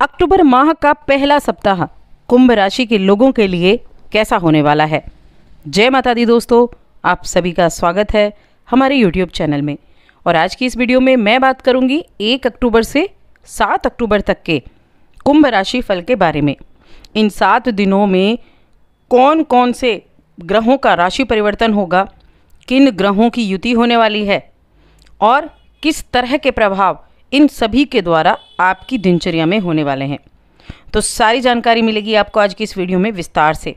अक्टूबर माह का पहला सप्ताह कुंभ राशि के लोगों के लिए कैसा होने वाला है जय माता दी दोस्तों आप सभी का स्वागत है हमारे यूट्यूब चैनल में और आज की इस वीडियो में मैं बात करूंगी एक अक्टूबर से सात अक्टूबर तक के कुंभ राशि फल के बारे में इन सात दिनों में कौन कौन से ग्रहों का राशि परिवर्तन होगा किन ग्रहों की युति होने वाली है और किस तरह के प्रभाव इन सभी के द्वारा आपकी दिनचर्या में होने वाले हैं तो सारी जानकारी मिलेगी आपको आज की इस वीडियो में विस्तार से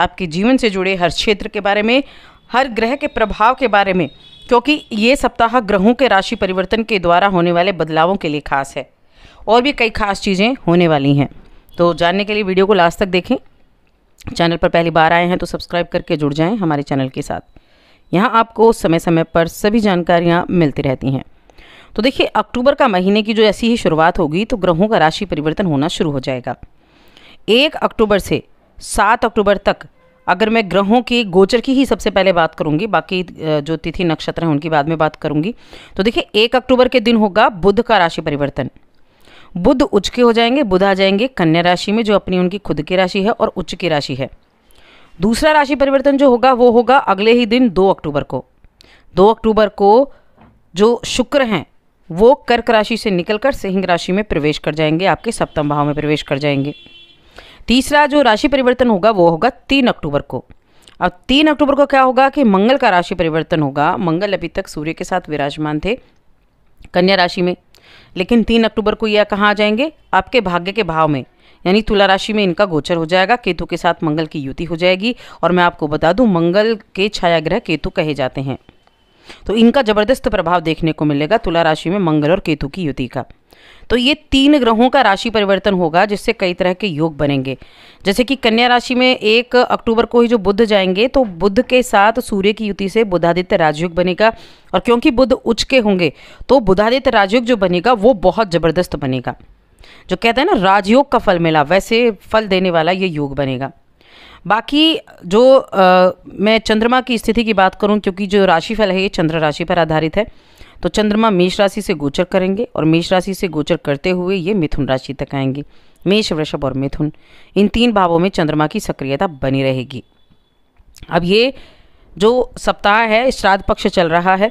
आपके जीवन से जुड़े हर क्षेत्र के बारे में हर ग्रह के प्रभाव के बारे में क्योंकि ये सप्ताह ग्रहों के राशि परिवर्तन के द्वारा होने वाले बदलावों के लिए खास है और भी कई खास चीज़ें होने वाली हैं तो जानने के लिए वीडियो को लास्ट तक देखें चैनल पर पहली बार आए हैं तो सब्सक्राइब करके जुड़ जाएं हमारे चैनल के साथ यहाँ आपको समय समय पर सभी जानकारियाँ मिलती रहती हैं तो देखिए अक्टूबर का महीने की जो ऐसी ही शुरुआत होगी तो ग्रहों का राशि परिवर्तन होना शुरू हो जाएगा एक अक्टूबर से सात अक्टूबर तक अगर मैं ग्रहों के गोचर की ही सबसे पहले बात करूंगी बाकी जो तिथि नक्षत्र हैं उनकी बाद में बात करूंगी तो देखिए एक अक्टूबर के दिन होगा बुध का राशि परिवर्तन बुध उच्च के हो जाएंगे बुध आ जाएंगे कन्या राशि में जो अपनी उनकी खुद की राशि है और उच्च की राशि है दूसरा राशि परिवर्तन जो होगा वो होगा अगले ही दिन दो अक्टूबर को दो अक्टूबर को जो शुक्र हैं वो कर्क राशि से निकलकर सिंह राशि में प्रवेश कर जाएंगे आपके सप्तम भाव में प्रवेश कर जाएंगे तीसरा जो राशि परिवर्तन होगा वो होगा तीन अक्टूबर को अब तीन अक्टूबर को क्या होगा कि मंगल का राशि परिवर्तन होगा मंगल अभी तक सूर्य के साथ विराजमान थे कन्या राशि में लेकिन तीन अक्टूबर को यह कहाँ आ जाएंगे आपके भाग्य के भाव में यानी तुला राशि में इनका गोचर हो जाएगा केतु के साथ मंगल की युति हो जाएगी और मैं आपको बता दूं मंगल के छाया ग्रह केतु कहे जाते हैं तो इनका जबरदस्त प्रभाव देखने को मिलेगा तुला राशि में मंगल और केतु की युति का तो ये तीन ग्रहों का राशि परिवर्तन होगा जिससे कई तरह के योग बनेंगे जैसे कि कन्या राशि में एक अक्टूबर को ही जो बुद्ध जाएंगे तो बुद्ध के साथ सूर्य की युति से बुधादित्य राजयोग बनेगा और क्योंकि बुद्ध उच्च के होंगे तो बुधादित्य राजयोग जो बनेगा वो बहुत ज़बरदस्त बनेगा जो कहते हैं ना राजयोग का फल मिला वैसे फल देने वाला ये योग बनेगा बाकी जो आ, मैं चंद्रमा की स्थिति की बात करूँ क्योंकि जो राशिफल है ये चंद्र राशि पर आधारित है तो चंद्रमा मेष राशि से गोचर करेंगे और मेष राशि से गोचर करते हुए ये मिथुन राशि तक आएंगे मेष वृषभ और मिथुन इन तीन भावों में चंद्रमा की सक्रियता बनी रहेगी अब ये जो सप्ताह है श्राद्ध पक्ष चल रहा है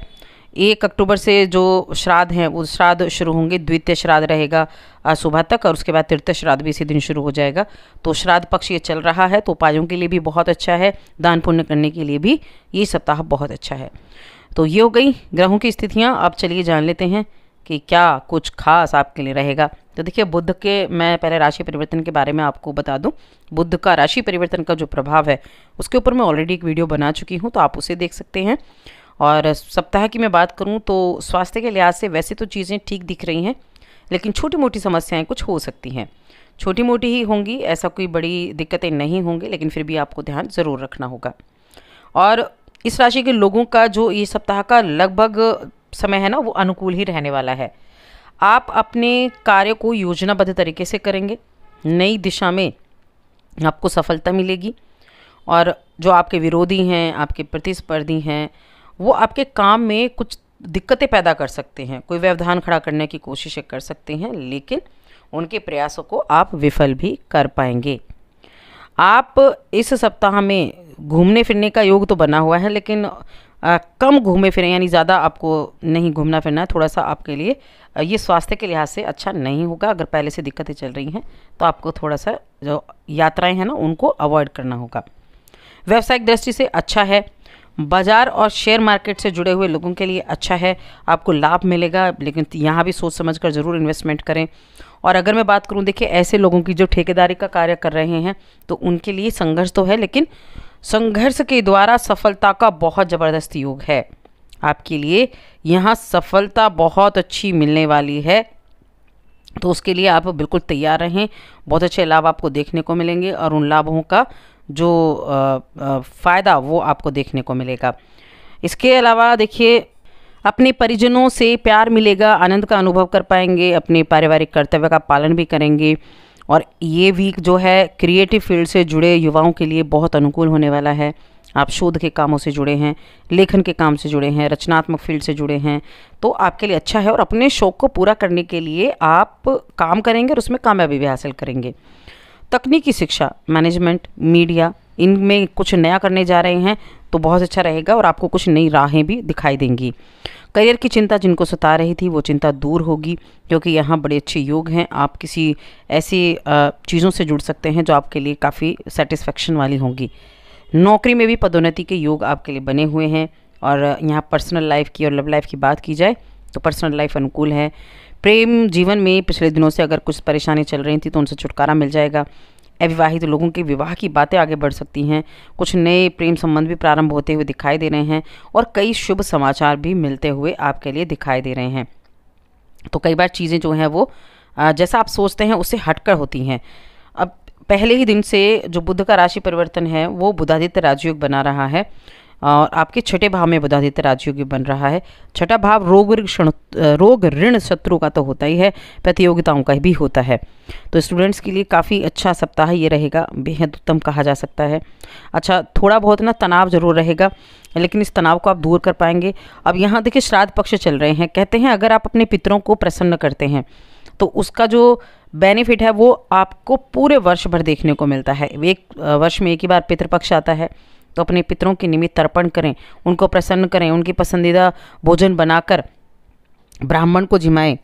एक अक्टूबर से जो श्राद्ध हैं वो श्राद्ध शुरू होंगे द्वितीय श्राद्ध रहेगा सुबह तक और उसके बाद तृतीय श्राद्ध भी इसी दिन शुरू हो जाएगा तो श्राद्ध पक्ष ये चल रहा है तो उपायों के लिए भी बहुत अच्छा है दान पुण्य करने के लिए भी ये सप्ताह बहुत अच्छा है तो ये हो गई ग्रहों की स्थितियाँ आप चलिए जान लेते हैं कि क्या कुछ खास आपके लिए रहेगा तो देखिए बुद्ध के मैं पहले राशि परिवर्तन के बारे में आपको बता दूं बुद्ध का राशि परिवर्तन का जो प्रभाव है उसके ऊपर मैं ऑलरेडी एक वीडियो बना चुकी हूं तो आप उसे देख सकते हैं और सप्ताह की मैं बात करूँ तो स्वास्थ्य के लिहाज से वैसे तो चीज़ें ठीक दिख रही हैं लेकिन छोटी मोटी समस्याएं कुछ हो सकती हैं छोटी मोटी ही होंगी ऐसा कोई बड़ी दिक्कतें नहीं होंगी लेकिन फिर भी आपको ध्यान ज़रूर रखना होगा और इस राशि के लोगों का जो ये सप्ताह का लगभग समय है ना वो अनुकूल ही रहने वाला है आप अपने कार्य को योजनाबद्ध तरीके से करेंगे नई दिशा में आपको सफलता मिलेगी और जो आपके विरोधी हैं आपके प्रतिस्पर्धी हैं वो आपके काम में कुछ दिक्कतें पैदा कर सकते हैं कोई व्यवधान खड़ा करने की कोशिशें कर सकते हैं लेकिन उनके प्रयासों को आप विफल भी कर पाएंगे आप इस सप्ताह में घूमने फिरने का योग तो बना हुआ है लेकिन आ, कम घूमे फिरें यानी ज़्यादा आपको नहीं घूमना फिरना है थोड़ा सा आपके लिए ये स्वास्थ्य के लिहाज से अच्छा नहीं होगा अगर पहले से दिक्कतें चल रही हैं तो आपको थोड़ा सा जो यात्राएं हैं ना उनको अवॉइड करना होगा व्यावसायिक दृष्टि से अच्छा है बाज़ार और शेयर मार्केट से जुड़े हुए लोगों के लिए अच्छा है आपको लाभ मिलेगा लेकिन यहाँ भी सोच समझ कर ज़रूर इन्वेस्टमेंट करें और अगर मैं बात करूँ देखिए ऐसे लोगों की जो ठेकेदारी का कार्य कर रहे हैं तो उनके लिए संघर्ष तो है लेकिन संघर्ष के द्वारा सफलता का बहुत ज़बरदस्त योग है आपके लिए यहाँ सफलता बहुत अच्छी मिलने वाली है तो उसके लिए आप बिल्कुल तैयार रहें बहुत अच्छे लाभ आपको देखने को मिलेंगे और उन लाभों का जो फ़ायदा वो आपको देखने को मिलेगा इसके अलावा देखिए अपने परिजनों से प्यार मिलेगा आनंद का अनुभव कर पाएंगे अपने पारिवारिक कर्तव्य का पालन भी करेंगे और ये वीक जो है क्रिएटिव फील्ड से जुड़े युवाओं के लिए बहुत अनुकूल होने वाला है आप शोध के कामों से जुड़े हैं लेखन के काम से जुड़े हैं रचनात्मक फील्ड से जुड़े हैं तो आपके लिए अच्छा है और अपने शौक़ को पूरा करने के लिए आप काम करेंगे और उसमें कामयाबी भी हासिल करेंगे तकनीकी शिक्षा मैनेजमेंट मीडिया इनमें कुछ नया करने जा रहे हैं तो बहुत अच्छा रहेगा और आपको कुछ नई राहें भी दिखाई देंगी करियर की चिंता जिनको सता रही थी वो चिंता दूर होगी क्योंकि यहाँ बड़े अच्छे योग हैं आप किसी ऐसी चीज़ों से जुड़ सकते हैं जो आपके लिए काफ़ी सेटिस्फेक्शन वाली होंगी नौकरी में भी पदोन्नति के योग आपके लिए बने हुए हैं और यहाँ पर्सनल लाइफ की और लव लाइफ की बात की जाए तो पर्सनल लाइफ अनुकूल है प्रेम जीवन में पिछले दिनों से अगर कुछ परेशानी चल रही थी तो उनसे छुटकारा मिल जाएगा अविवाहित लोगों के विवाह की बातें आगे बढ़ सकती हैं कुछ नए प्रेम संबंध भी प्रारंभ होते हुए दिखाई दे रहे हैं और कई शुभ समाचार भी मिलते हुए आपके लिए दिखाई दे रहे हैं तो कई बार चीज़ें जो हैं वो जैसा आप सोचते हैं उससे हटकर होती हैं अब पहले ही दिन से जो बुद्ध का राशि परिवर्तन है वो बुधादित्य राजयोग बना रहा है और आपके छठे भाव में बुधादित्य अधित्य राजयोगी बन रहा है छठा भाव रोग ऋण रोग ऋण शत्रु का तो होता ही है प्रतियोगिताओं का भी होता है तो स्टूडेंट्स के लिए काफ़ी अच्छा सप्ताह ये रहेगा बेहद उत्तम कहा जा सकता है अच्छा थोड़ा बहुत ना तनाव जरूर रहेगा लेकिन इस तनाव को आप दूर कर पाएंगे अब यहाँ देखिए श्राद्ध पक्ष चल रहे हैं कहते हैं अगर आप अपने पितरों को प्रसन्न करते हैं तो उसका जो बेनिफिट है वो आपको पूरे वर्ष भर देखने को मिलता है एक वर्ष में एक ही बार पितृपक्ष आता है तो अपने पितरों के निमित्त तर्पण करें उनको प्रसन्न करें उनकी पसंदीदा भोजन बनाकर ब्राह्मण को जिमाएं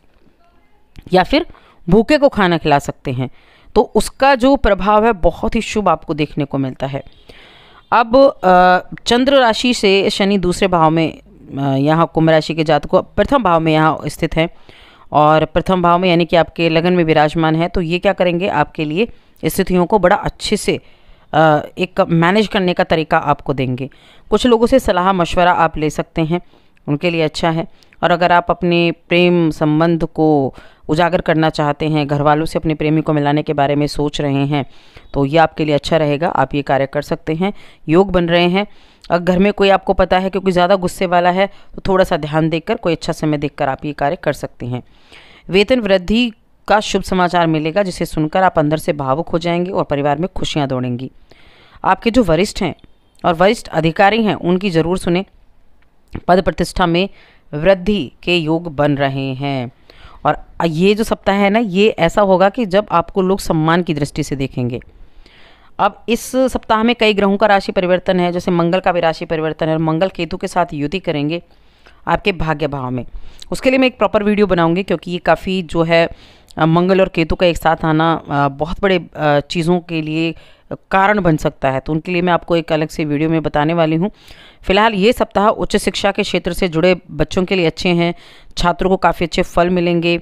या फिर भूखे को खाना खिला सकते हैं तो उसका जो प्रभाव है बहुत ही शुभ आपको देखने को मिलता है अब चंद्र राशि से शनि दूसरे भाव में यहाँ कुंभ राशि के जात को प्रथम भाव में यहाँ स्थित है और प्रथम भाव में यानी कि आपके लगन में विराजमान है तो ये क्या करेंगे आपके लिए स्थितियों को बड़ा अच्छे से एक मैनेज करने का तरीका आपको देंगे कुछ लोगों से सलाह मशवरा आप ले सकते हैं उनके लिए अच्छा है और अगर आप अपने प्रेम संबंध को उजागर करना चाहते हैं घर वालों से अपने प्रेमी को मिलाने के बारे में सोच रहे हैं तो ये आपके लिए अच्छा रहेगा आप ये कार्य कर सकते हैं योग बन रहे हैं अगर घर में कोई आपको पता है क्योंकि ज़्यादा गुस्से वाला है तो थोड़ा सा ध्यान देकर कोई अच्छा समय देखकर आप ये कार्य कर सकते हैं वेतन वृद्धि का शुभ समाचार मिलेगा जिसे सुनकर आप अंदर से भावुक हो जाएंगे और परिवार में खुशियाँ दौड़ेंगी आपके जो वरिष्ठ हैं और वरिष्ठ अधिकारी हैं उनकी ज़रूर सुने पद प्रतिष्ठा में वृद्धि के योग बन रहे हैं और ये जो सप्ताह है ना ये ऐसा होगा कि जब आपको लोग सम्मान की दृष्टि से देखेंगे अब इस सप्ताह में कई ग्रहों का राशि परिवर्तन है जैसे मंगल का भी राशि परिवर्तन है और मंगल केतु के साथ युति करेंगे आपके भाग्य भाव में उसके लिए मैं एक प्रॉपर वीडियो बनाऊंगी क्योंकि ये काफ़ी जो है मंगल और केतु का एक साथ आना बहुत बड़े चीज़ों के लिए कारण बन सकता है तो उनके लिए मैं आपको एक अलग से वीडियो में बताने वाली हूँ फिलहाल ये सप्ताह उच्च शिक्षा के क्षेत्र से जुड़े बच्चों के लिए अच्छे हैं छात्रों को काफ़ी अच्छे फल मिलेंगे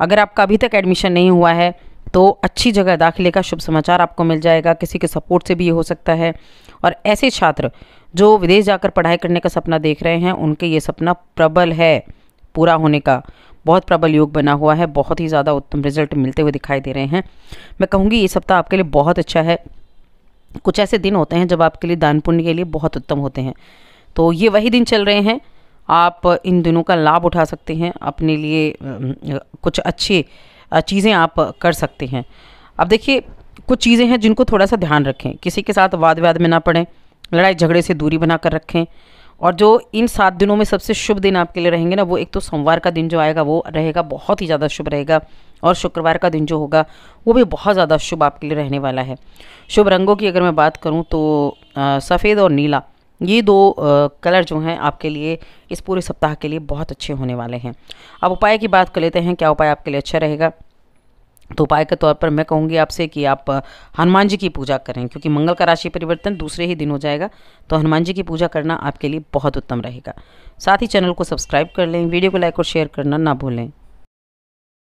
अगर आपका अभी तक एडमिशन नहीं हुआ है तो अच्छी जगह दाखिले का शुभ समाचार आपको मिल जाएगा किसी के सपोर्ट से भी ये हो सकता है और ऐसे छात्र जो विदेश जाकर पढ़ाई करने का सपना देख रहे हैं उनके ये सपना प्रबल है पूरा होने का बहुत प्रबल योग बना हुआ है बहुत ही ज़्यादा उत्तम रिजल्ट मिलते हुए दिखाई दे रहे हैं मैं कहूँगी ये सप्ताह आपके लिए बहुत अच्छा है कुछ ऐसे दिन होते हैं जब आपके लिए दान पुण्य के लिए बहुत उत्तम होते हैं तो ये वही दिन चल रहे हैं आप इन दिनों का लाभ उठा सकते हैं अपने लिए कुछ अच्छी चीज़ें आप कर सकते हैं अब देखिए कुछ चीज़ें हैं जिनको थोड़ा सा ध्यान रखें किसी के साथ वाद विवाद में ना पड़ें लड़ाई झगड़े से दूरी बना कर रखें और जो इन सात दिनों में सबसे शुभ दिन आपके लिए रहेंगे ना वो एक तो सोमवार का दिन जो आएगा वो रहेगा बहुत ही ज़्यादा शुभ रहेगा और शुक्रवार का दिन जो होगा वो भी बहुत ज़्यादा शुभ आपके लिए रहने वाला है शुभ रंगों की अगर मैं बात करूँ तो सफ़ेद और नीला ये दो आ, कलर जो हैं आपके लिए इस पूरे सप्ताह के लिए बहुत अच्छे होने वाले हैं अब उपाय की बात कर लेते हैं क्या उपाय आपके लिए अच्छा रहेगा तो उपाय के तौर पर मैं कहूँगी आपसे कि आप हनुमान जी की पूजा करें क्योंकि मंगल का राशि परिवर्तन दूसरे ही दिन हो जाएगा तो हनुमान जी की पूजा करना आपके लिए बहुत उत्तम रहेगा साथ ही चैनल को सब्सक्राइब कर लें वीडियो को लाइक और शेयर करना ना भूलें